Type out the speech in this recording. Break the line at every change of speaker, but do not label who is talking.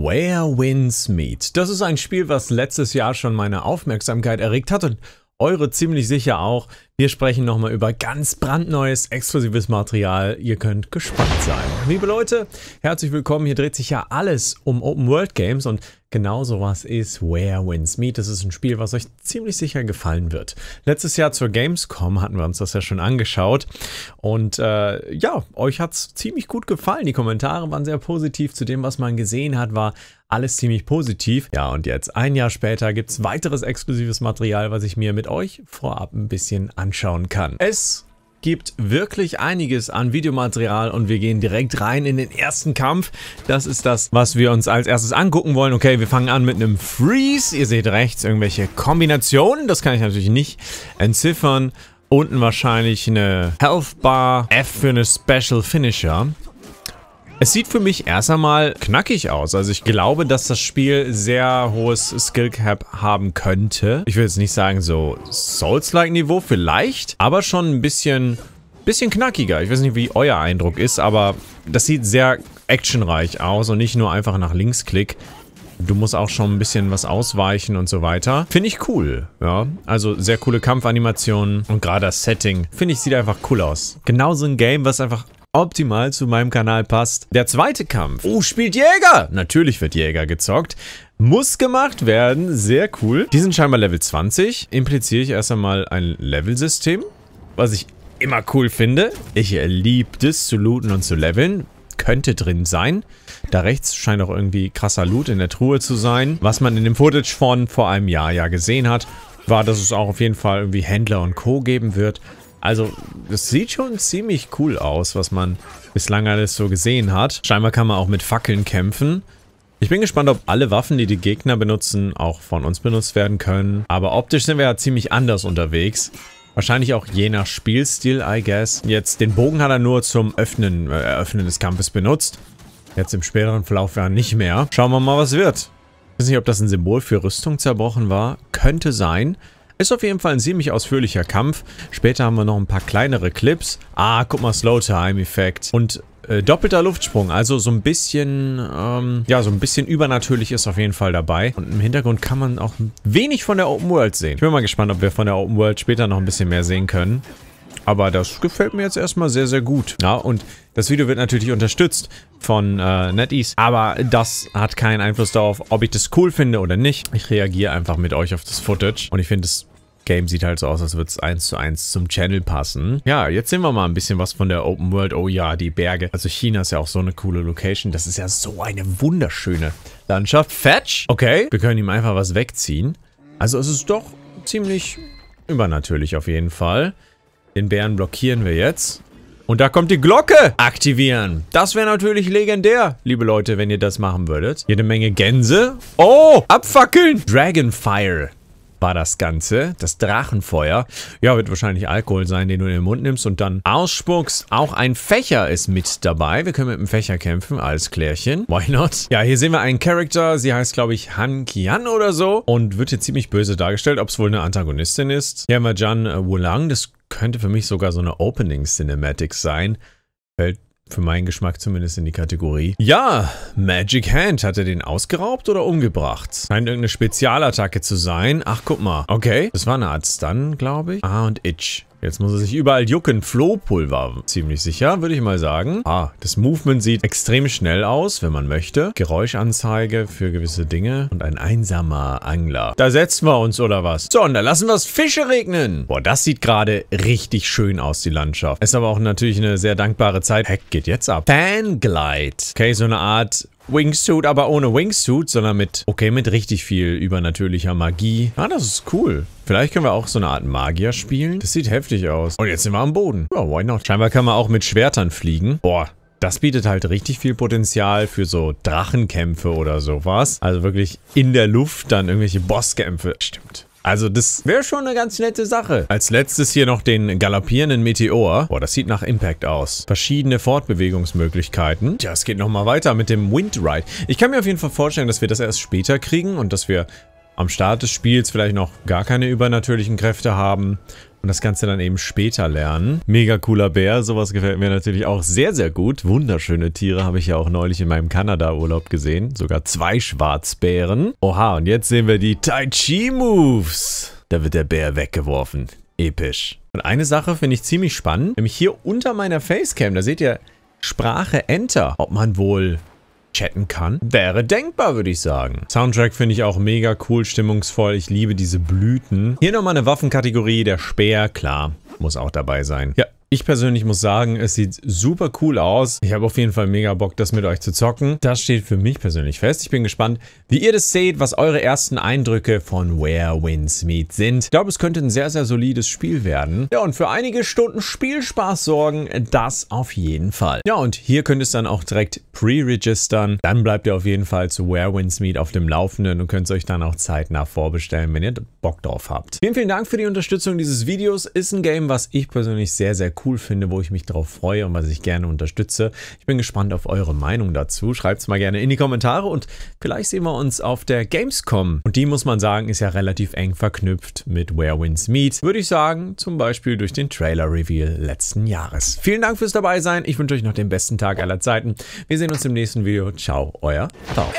Where Wins Meet. Das ist ein Spiel, was letztes Jahr schon meine Aufmerksamkeit erregt hat und eure ziemlich sicher auch. Wir sprechen nochmal über ganz brandneues, exklusives Material. Ihr könnt gespannt sein. Liebe Leute, herzlich willkommen. Hier dreht sich ja alles um Open World Games und genau was ist Where Wins Meet. Das ist ein Spiel, was euch ziemlich sicher gefallen wird. Letztes Jahr zur Gamescom hatten wir uns das ja schon angeschaut und äh, ja, euch hat es ziemlich gut gefallen. Die Kommentare waren sehr positiv. Zu dem, was man gesehen hat, war alles ziemlich positiv. Ja, und jetzt ein Jahr später gibt es weiteres exklusives Material, was ich mir mit euch vorab ein bisschen anschauen kann. Es gibt wirklich einiges an Videomaterial und wir gehen direkt rein in den ersten Kampf. Das ist das, was wir uns als erstes angucken wollen. Okay, wir fangen an mit einem Freeze. Ihr seht rechts irgendwelche Kombinationen. Das kann ich natürlich nicht entziffern. Unten wahrscheinlich eine Health Bar, F für eine Special Finisher. Es sieht für mich erst einmal knackig aus. Also ich glaube, dass das Spiel sehr hohes Skill Cap haben könnte. Ich will jetzt nicht sagen so Souls-like-Niveau vielleicht, aber schon ein bisschen, bisschen knackiger. Ich weiß nicht, wie euer Eindruck ist, aber das sieht sehr actionreich aus und nicht nur einfach nach links klick. Du musst auch schon ein bisschen was ausweichen und so weiter. Finde ich cool, ja. Also sehr coole Kampfanimationen und gerade das Setting, finde ich, sieht einfach cool aus. Genauso ein Game, was einfach optimal zu meinem Kanal passt. Der zweite Kampf. Oh, spielt Jäger! Natürlich wird Jäger gezockt. Muss gemacht werden. Sehr cool. Die sind scheinbar Level 20. Impliziere ich erst einmal ein Level-System, was ich immer cool finde. Ich liebe das, zu looten und zu leveln könnte drin sein. Da rechts scheint auch irgendwie krasser Loot in der Truhe zu sein. Was man in dem Footage von vor einem Jahr ja gesehen hat, war, dass es auch auf jeden Fall irgendwie Händler und Co. geben wird. Also, das sieht schon ziemlich cool aus, was man bislang alles so gesehen hat. Scheinbar kann man auch mit Fackeln kämpfen. Ich bin gespannt, ob alle Waffen, die die Gegner benutzen, auch von uns benutzt werden können. Aber optisch sind wir ja ziemlich anders unterwegs. Wahrscheinlich auch je nach Spielstil, I guess. Jetzt, den Bogen hat er nur zum Öffnen, äh, Eröffnen des Kampfes benutzt. Jetzt im späteren Verlauf ja nicht mehr. Schauen wir mal, was wird. Ich weiß nicht, ob das ein Symbol für Rüstung zerbrochen war. Könnte sein. Ist auf jeden Fall ein ziemlich ausführlicher Kampf. Später haben wir noch ein paar kleinere Clips. Ah, guck mal, Slow-Time-Effekt. Und äh, doppelter Luftsprung, also so ein bisschen, ähm, ja, so ein bisschen übernatürlich ist auf jeden Fall dabei. Und im Hintergrund kann man auch wenig von der Open World sehen. Ich bin mal gespannt, ob wir von der Open World später noch ein bisschen mehr sehen können. Aber das gefällt mir jetzt erstmal sehr, sehr gut. Ja, und das Video wird natürlich unterstützt von äh, NetEase, aber das hat keinen Einfluss darauf, ob ich das cool finde oder nicht. Ich reagiere einfach mit euch auf das Footage und ich finde es Game sieht halt so aus, als würde es eins zu eins zum Channel passen. Ja, jetzt sehen wir mal ein bisschen was von der Open World. Oh ja, die Berge. Also China ist ja auch so eine coole Location. Das ist ja so eine wunderschöne Landschaft. Fetch! Okay, wir können ihm einfach was wegziehen. Also es ist doch ziemlich übernatürlich auf jeden Fall. Den Bären blockieren wir jetzt. Und da kommt die Glocke! Aktivieren! Das wäre natürlich legendär, liebe Leute, wenn ihr das machen würdet. Jede Menge Gänse. Oh! Abfackeln! Dragonfire war das Ganze, das Drachenfeuer. Ja, wird wahrscheinlich Alkohol sein, den du in den Mund nimmst und dann ausspuckst. Auch ein Fächer ist mit dabei. Wir können mit dem Fächer kämpfen, als Klärchen. Why not? Ja, hier sehen wir einen Charakter. Sie heißt, glaube ich, Han Qian oder so und wird hier ziemlich böse dargestellt, ob es wohl eine Antagonistin ist. Hier haben wir Jan Wulang. Das könnte für mich sogar so eine Opening Cinematic sein. Fällt für meinen Geschmack zumindest in die Kategorie. Ja, Magic Hand. Hat er den ausgeraubt oder umgebracht? Scheint irgendeine Spezialattacke zu sein. Ach, guck mal. Okay, das war eine Art Stun, glaube ich. Ah, und Itch. Jetzt muss er sich überall jucken. Flohpulver, ziemlich sicher, würde ich mal sagen. Ah, das Movement sieht extrem schnell aus, wenn man möchte. Geräuschanzeige für gewisse Dinge und ein einsamer Angler. Da setzen wir uns, oder was? So, und da lassen wir es Fische regnen. Boah, das sieht gerade richtig schön aus, die Landschaft. Ist aber auch natürlich eine sehr dankbare Zeit. Heck, geht jetzt ab. Fanglide. Okay, so eine Art Wingsuit, aber ohne Wingsuit, sondern mit, okay, mit richtig viel übernatürlicher Magie. Ah, das ist cool. Vielleicht können wir auch so eine Art Magier spielen. Das sieht heftig aus. Und jetzt sind wir am Boden. Ja, why not? Scheinbar kann man auch mit Schwertern fliegen. Boah, das bietet halt richtig viel Potenzial für so Drachenkämpfe oder sowas. Also wirklich in der Luft dann irgendwelche Bosskämpfe. Stimmt. Also das wäre schon eine ganz nette Sache. Als letztes hier noch den galoppierenden Meteor. Boah, das sieht nach Impact aus. Verschiedene Fortbewegungsmöglichkeiten. Tja, es geht nochmal weiter mit dem Windride. Ich kann mir auf jeden Fall vorstellen, dass wir das erst später kriegen und dass wir am Start des Spiels vielleicht noch gar keine übernatürlichen Kräfte haben. Und das Ganze dann eben später lernen. Mega cooler Bär, sowas gefällt mir natürlich auch sehr, sehr gut. Wunderschöne Tiere habe ich ja auch neulich in meinem Kanada-Urlaub gesehen. Sogar zwei Schwarzbären. Oha, und jetzt sehen wir die Tai Chi-Moves. Da wird der Bär weggeworfen. Episch. Und eine Sache finde ich ziemlich spannend. Nämlich hier unter meiner Facecam, da seht ihr Sprache Enter. Ob man wohl chatten kann, wäre denkbar, würde ich sagen. Soundtrack finde ich auch mega cool, stimmungsvoll. Ich liebe diese Blüten. Hier nochmal eine Waffenkategorie, der Speer, klar, muss auch dabei sein. Ja, ich persönlich muss sagen, es sieht super cool aus. Ich habe auf jeden Fall mega Bock, das mit euch zu zocken. Das steht für mich persönlich fest. Ich bin gespannt, wie ihr das seht, was eure ersten Eindrücke von Where Winds Meet sind. Ich glaube, es könnte ein sehr, sehr solides Spiel werden. Ja, und für einige Stunden Spielspaß sorgen, das auf jeden Fall. Ja, und hier könnt ihr es dann auch direkt pre-registern. Dann bleibt ihr auf jeden Fall zu Where Winds Meet auf dem Laufenden und könnt es euch dann auch zeitnah vorbestellen, wenn ihr Bock drauf habt. Vielen, vielen Dank für die Unterstützung dieses Videos. Ist ein Game, was ich persönlich sehr, sehr cool cool finde, wo ich mich darauf freue und was ich gerne unterstütze. Ich bin gespannt auf eure Meinung dazu. Schreibt es mal gerne in die Kommentare und vielleicht sehen wir uns auf der Gamescom. Und die, muss man sagen, ist ja relativ eng verknüpft mit Where Wins Meet. Würde ich sagen, zum Beispiel durch den Trailer-Reveal letzten Jahres. Vielen Dank fürs dabei sein. Ich wünsche euch noch den besten Tag aller Zeiten. Wir sehen uns im nächsten Video. Ciao, euer Tau.